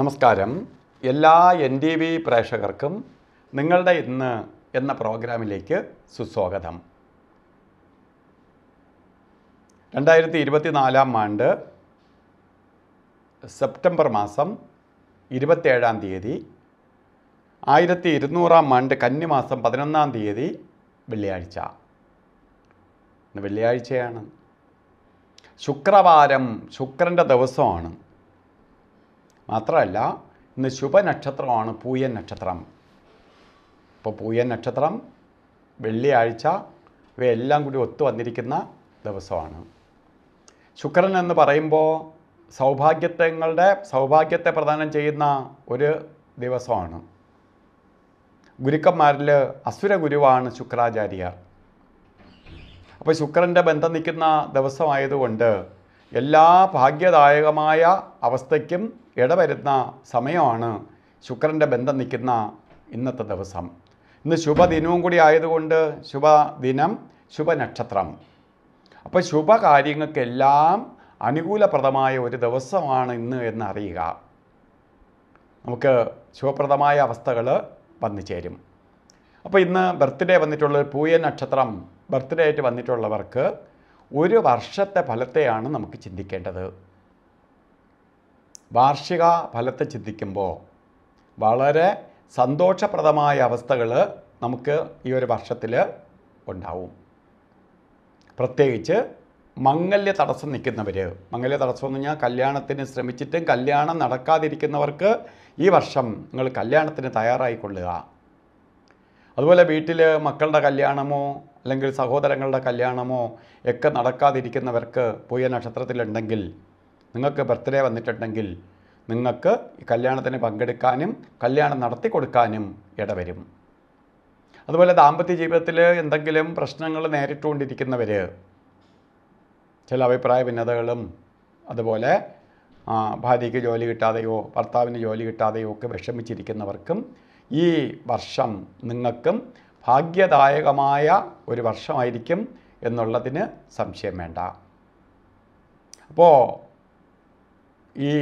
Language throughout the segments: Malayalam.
നമസ്കാരം എല്ലാ എൻ ടി വി പ്രേക്ഷകർക്കും നിങ്ങളുടെ ഇന്ന് എന്ന പ്രോഗ്രാമിലേക്ക് സുസ്വാഗതം രണ്ടായിരത്തി ഇരുപത്തിനാലാം ആണ്ട് സെപ്റ്റംബർ മാസം ഇരുപത്തേഴാം തീയതി ആയിരത്തി ഇരുന്നൂറാം ആണ്ട് കന്നിമാസം പതിനൊന്നാം തീയതി വെള്ളിയാഴ്ച വെള്ളിയാഴ്ചയാണ് ശുക്രവാരം ശുക്രൻ്റെ ദിവസമാണ് മാത്രമല്ല ഇന്ന് ശുഭനക്ഷത്രമാണ് പൂയൻ നക്ഷത്രം ഇപ്പോൾ പൂയൻ നക്ഷത്രം വെള്ളിയാഴ്ച ഇവയെല്ലാം കൂടി ഒത്തു വന്നിരിക്കുന്ന ദിവസമാണ് ശുക്രൻ എന്ന് പറയുമ്പോൾ സൗഭാഗ്യത്വങ്ങളുടെ സൗഭാഗ്യത്തെ പ്രദാനം ചെയ്യുന്ന ഒരു ദിവസമാണ് ഗുരുക്കന്മാരിൽ അസുര ഗുരുവാണ് ശുക്രാചാര്യർ അപ്പോൾ ശുക്രൻ്റെ ബന്ധം നിൽക്കുന്ന ദിവസമായതുകൊണ്ട് എല്ലാ ഭാഗ്യദായകമായ അവസ്ഥയ്ക്കും ഇടവരുന്ന സമയമാണ് ശുക്രൻ്റെ ബന്ധം നിൽക്കുന്ന ഇന്നത്തെ ദിവസം ഇന്ന് ശുഭദിനവും കൂടി ആയതുകൊണ്ട് ശുഭദിനം ശുഭനക്ഷത്രം അപ്പോൾ ശുഭകാര്യങ്ങൾക്കെല്ലാം അനുകൂലപ്രദമായ ഒരു ദിവസമാണ് ഇന്ന് എന്നറിയുക നമുക്ക് ശുഭപ്രദമായ അവസ്ഥകൾ വന്നു ചേരും അപ്പോൾ ഇന്ന് ബർത്ത്ഡേ വന്നിട്ടുള്ള പൂയ നക്ഷത്രം ബർത്ത്ഡേ ആയിട്ട് വന്നിട്ടുള്ളവർക്ക് ഒരു വർഷത്തെ ഫലത്തെയാണ് നമുക്ക് ചിന്തിക്കേണ്ടത് വാർഷിക ഫലത്തെ ചിന്തിക്കുമ്പോൾ വളരെ സന്തോഷപ്രദമായ അവസ്ഥകൾ നമുക്ക് ഈ ഒരു വർഷത്തിൽ ഉണ്ടാവും പ്രത്യേകിച്ച് മംഗല്യ തടസ്സം നിൽക്കുന്നവർ മംഗല്യ തടസ്സം എന്ന് പറഞ്ഞാൽ കല്യാണത്തിന് ശ്രമിച്ചിട്ടും കല്യാണം നടക്കാതിരിക്കുന്നവർക്ക് ഈ വർഷം നിങ്ങൾ കല്യാണത്തിന് തയ്യാറായിക്കൊള്ളുക അതുപോലെ വീട്ടിൽ മക്കളുടെ കല്യാണമോ അല്ലെങ്കിൽ സഹോദരങ്ങളുടെ കല്യാണമോ ഒക്കെ നടക്കാതിരിക്കുന്നവർക്ക് പൂയ നക്ഷത്രത്തിലുണ്ടെങ്കിൽ നിങ്ങൾക്ക് ബർത്ത്ഡേ വന്നിട്ടുണ്ടെങ്കിൽ നിങ്ങൾക്ക് കല്യാണത്തിന് പങ്കെടുക്കാനും കല്യാണം നടത്തി കൊടുക്കാനും ഇടവരും അതുപോലെ ദാമ്പത്യ ജീവിതത്തിൽ എന്തെങ്കിലും പ്രശ്നങ്ങൾ നേരിട്ടുകൊണ്ടിരിക്കുന്നവർ ചില അഭിപ്രായ ഭിന്നതകളും അതുപോലെ ഭാര്യയ്ക്ക് ജോലി കിട്ടാതെയോ ഭർത്താവിന് ജോലി കിട്ടാതെയോ ഒക്കെ വിഷമിച്ചിരിക്കുന്നവർക്കും ഈ വർഷം നിങ്ങൾക്കും ഭാഗ്യദായകമായ ഒരു വർഷമായിരിക്കും എന്നുള്ളതിന് സംശയം വേണ്ട അപ്പോൾ ഈ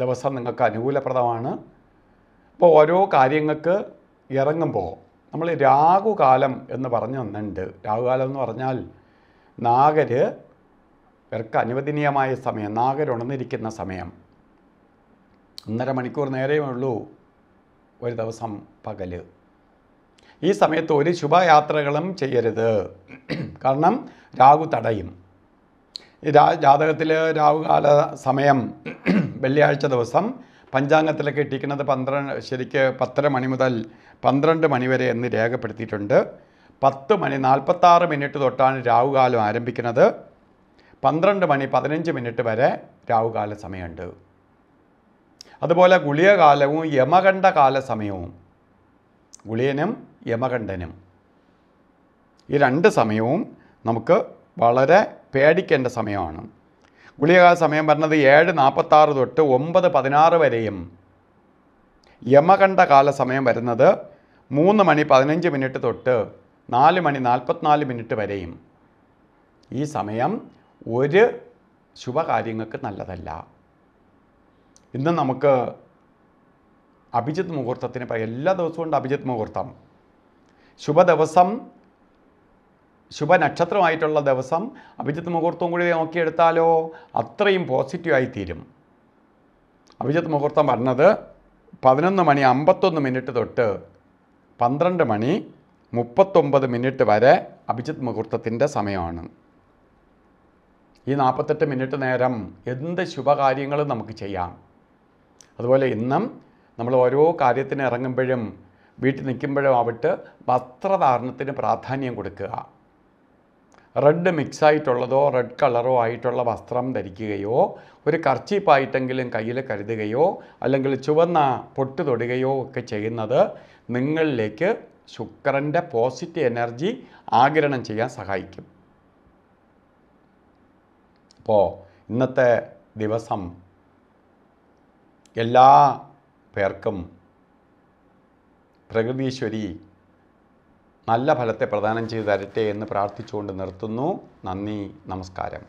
ദിവസം നിങ്ങൾക്ക് അനുകൂലപ്രദമാണ് അപ്പോൾ ഓരോ കാര്യങ്ങൾക്ക് ഇറങ്ങുമ്പോൾ നമ്മൾ രാഹുകാലം എന്ന് പറഞ്ഞു തന്നിട്ടുണ്ട് രാഹുകാലം എന്ന് പറഞ്ഞാൽ നാഗര് ഇവർക്ക് അനുവദനീയമായ സമയം നാഗർ ഉണർന്നിരിക്കുന്ന സമയം ഒന്നര മണിക്കൂർ നേരമേ ഉള്ളൂ ഒരു ദിവസം പകൽ ഈ സമയത്ത് ഒരു ശുഭയാത്രകളും ചെയ്യരുത് കാരണം രാഹു തടയും രാ ജാതകത്തിൽ രാഹുകാല സമയം വെള്ളിയാഴ്ച ദിവസം പഞ്ചാംഗത്തിലൊക്കെ ഇട്ടിക്കുന്നത് പന്ത്രണ്ട് ശരിക്ക് പത്തര മണി മുതൽ പന്ത്രണ്ട് മണി വരെ എന്ന് രേഖപ്പെടുത്തിയിട്ടുണ്ട് പത്ത് മണി നാൽപ്പത്താറ് മിനിറ്റ് തൊട്ടാണ് രാഹുകാലം ആരംഭിക്കുന്നത് പന്ത്രണ്ട് മണി പതിനഞ്ച് മിനിറ്റ് വരെ രാഹുകാല സമയമുണ്ട് അതുപോലെ ഗുളിയകാലവും യമകണ്ഠകാല സമയവും ഗുളിയനും യമകണ്ഠനും ഈ രണ്ട് സമയവും നമുക്ക് വളരെ പേടിക്കേണ്ട സമയമാണ് ഗുളികകാല സമയം പറഞ്ഞത് ഏഴ് നാൽപ്പത്താറ് തൊട്ട് ഒമ്പത് പതിനാറ് വരെയും യമകണ്ഠ കാല സമയം വരുന്നത് മൂന്ന് മണി പതിനഞ്ച് മിനിറ്റ് തൊട്ട് നാല് മണി നാൽപ്പത്തിനാല് മിനിറ്റ് വരെയും ഈ സമയം ഒരു ശുഭകാര്യങ്ങൾക്ക് നല്ലതല്ല ഇന്ന് നമുക്ക് അഭിജിത് മുഹൂർത്തത്തിന് എല്ലാ ദിവസവും ഉണ്ട് അഭിജിത് മുഹൂർത്തം ശുഭദിവസം ശുഭനക്ഷത്രമായിട്ടുള്ള ദിവസം അഭിജിത്ത് മുഹൂർത്തം കൂടി നോക്കിയെടുത്താലോ അത്രയും പോസിറ്റീവായി തീരും അഭിജിത്ത് മുഹൂർത്തം പറഞ്ഞത് പതിനൊന്ന് മണി അമ്പത്തൊന്ന് മിനിറ്റ് തൊട്ട് പന്ത്രണ്ട് മണി മുപ്പത്തൊമ്പത് മിനിറ്റ് വരെ അഭിജിത്ത് മുഹൂർത്തത്തിൻ്റെ സമയമാണ് ഈ നാൽപ്പത്തെട്ട് മിനിറ്റ് നേരം എന്ത് ശുഭകാര്യങ്ങളും നമുക്ക് ചെയ്യാം അതുപോലെ ഇന്നും നമ്മൾ ഓരോ കാര്യത്തിന് ഇറങ്ങുമ്പോഴും വീട്ടിൽ ആവട്ടെ വസ്ത്രധാരണത്തിന് പ്രാധാന്യം കൊടുക്കുക റെഡ് മിക്സ് ആയിട്ടുള്ളതോ റെഡ് കളറോ ആയിട്ടുള്ള വസ്ത്രം ധരിക്കുകയോ ഒരു കർച്ചീപ്പായിട്ടെങ്കിലും കയ്യിൽ കരുതുകയോ അല്ലെങ്കിൽ ചുവന്ന പൊട്ട് തൊടുകയോ ഒക്കെ ചെയ്യുന്നത് നിങ്ങളിലേക്ക് ശുക്രൻ്റെ പോസിറ്റീവ് എനർജി ആഗിരണം ചെയ്യാൻ സഹായിക്കും അപ്പോൾ ഇന്നത്തെ ദിവസം എല്ലാ പേർക്കും പ്രകൃതീശ്വരി നല്ല ഫലത്തെ പ്രദാനം തരട്ടെ എന്ന് പ്രാർത്ഥിച്ചുകൊണ്ട് നിർത്തുന്നു നന്ദി നമസ്കാരം